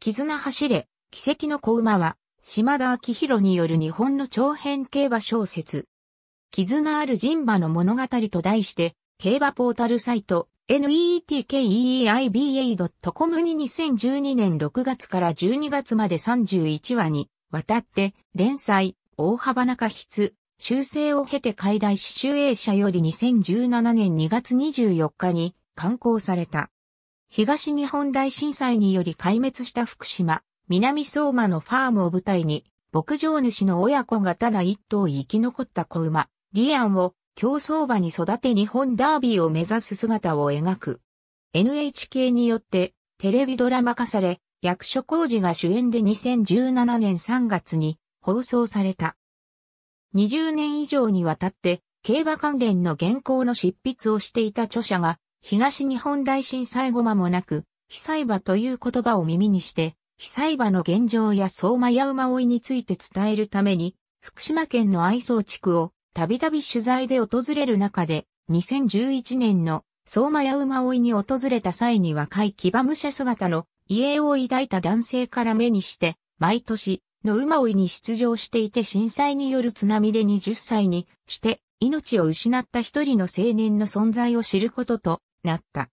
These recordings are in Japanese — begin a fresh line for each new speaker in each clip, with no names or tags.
絆走れ、奇跡の子馬は、島田明宏による日本の長編競馬小説。絆ある人馬の物語と題して、競馬ポータルサイト netkeiba.com に2012年6月から12月まで31話に渡って連載、大幅な過失、修正を経て解題し集英社より2017年2月24日に刊行された。東日本大震災により壊滅した福島、南相馬のファームを舞台に、牧場主の親子がただ一頭生き残った子馬、リアンを競争馬に育て日本ダービーを目指す姿を描く。NHK によってテレビドラマ化され、役所工事が主演で2017年3月に放送された。20年以上にわたって競馬関連の原稿の執筆をしていた著者が東日本大震災後間もなく、被災場という言葉を耳にして、被災場の現状や相馬や馬追いについて伝えるために、福島県の愛想地区をたびたび取材で訪れる中で、2011年の相馬や馬追いに訪れた際に若い騎馬武者姿の遺影を抱いた男性から目にして、毎年の馬追いに出場していて震災による津波で20歳にして命を失った一人の青年の存在を知ることと、なった。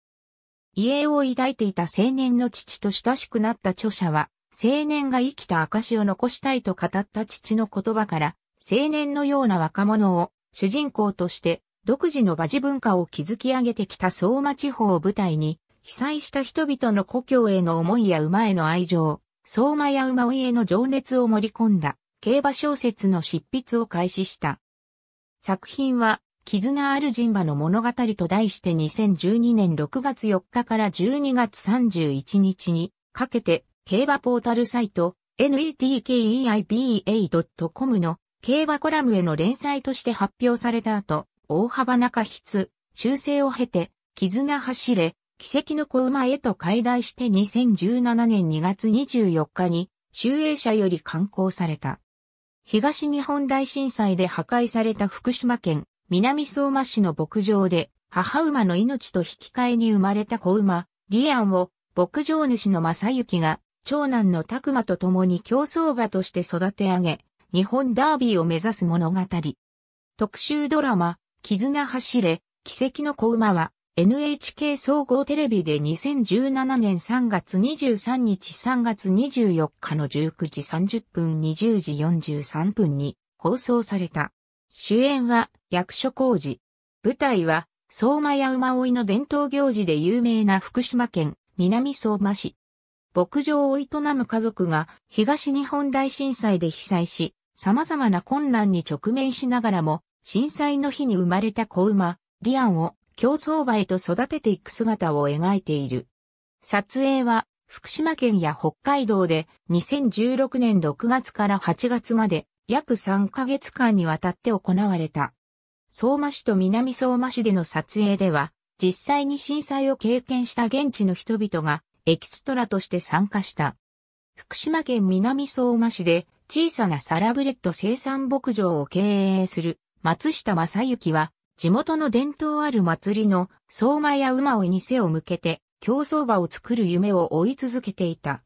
遺影を抱いていた青年の父と親しくなった著者は、青年が生きた証を残したいと語った父の言葉から、青年のような若者を主人公として独自の馬事文化を築き上げてきた相馬地方を舞台に、被災した人々の故郷への思いや馬への愛情、相馬や馬追への情熱を盛り込んだ、競馬小説の執筆を開始した。作品は、絆ある人馬の物語と題して2012年6月4日から12月31日にかけて競馬ポータルサイト netkeiba.com の競馬コラムへの連載として発表された後、大幅な過筆、修正を経て、絆走れ、奇跡の子馬へと解題して2017年2月24日に、集英社より刊行された。東日本大震災で破壊された福島県南相馬市の牧場で、母馬の命と引き換えに生まれた子馬、リアンを、牧場主の正幸が、長男の拓馬と共に競争馬として育て上げ、日本ダービーを目指す物語。特集ドラマ、絆走れ、奇跡の子馬は、NHK 総合テレビで2017年3月23日3月24日の19時30分20時43分に放送された。主演は役所工事。舞台は相馬や馬追いの伝統行事で有名な福島県南相馬市。牧場を営む家族が東日本大震災で被災し、様々な困難に直面しながらも、震災の日に生まれた子馬、リアンを競争馬へと育てていく姿を描いている。撮影は福島県や北海道で2016年6月から8月まで約3ヶ月間にわたって行われた。相馬市と南相馬市での撮影では、実際に震災を経験した現地の人々がエキストラとして参加した。福島県南相馬市で小さなサラブレッド生産牧場を経営する松下正幸は地元の伝統ある祭りの相馬や馬をに背を向けて競走馬を作る夢を追い続けていた。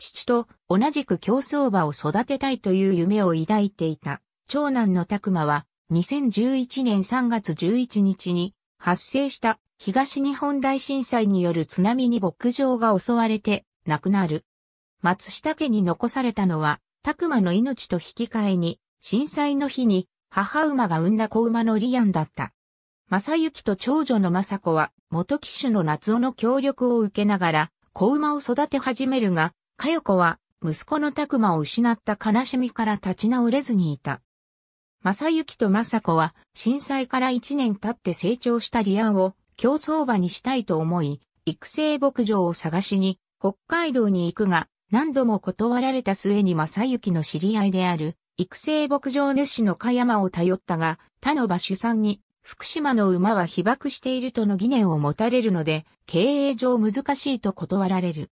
父と同じく競走馬を育てたいという夢を抱いていた。長男の拓馬は2011年3月11日に発生した東日本大震災による津波に牧場が襲われて亡くなる。松下家に残されたのは拓馬の命と引き換えに震災の日に母馬が産んだ子馬のリアンだった。正幸と長女の雅子は元騎手の夏尾の協力を受けながら子馬を育て始めるがかよこは、息子の拓馬を失った悲しみから立ち直れずにいた。正幸と正子は、震災から一年経って成長したリアンを、競争場にしたいと思い、育成牧場を探しに、北海道に行くが、何度も断られた末に正幸の知り合いである、育成牧場主の加山を頼ったが、他の馬主さんに、福島の馬は被爆しているとの疑念を持たれるので、経営上難しいと断られる。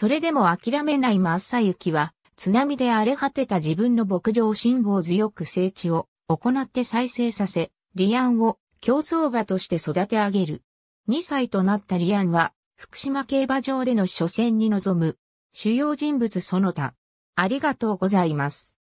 それでも諦めないユキは、津波で荒れ果てた自分の牧場を辛抱強く整地を行って再生させ、リアンを競走馬として育て上げる。2歳となったリアンは、福島競馬場での初戦に臨む、主要人物その他。ありがとうございます。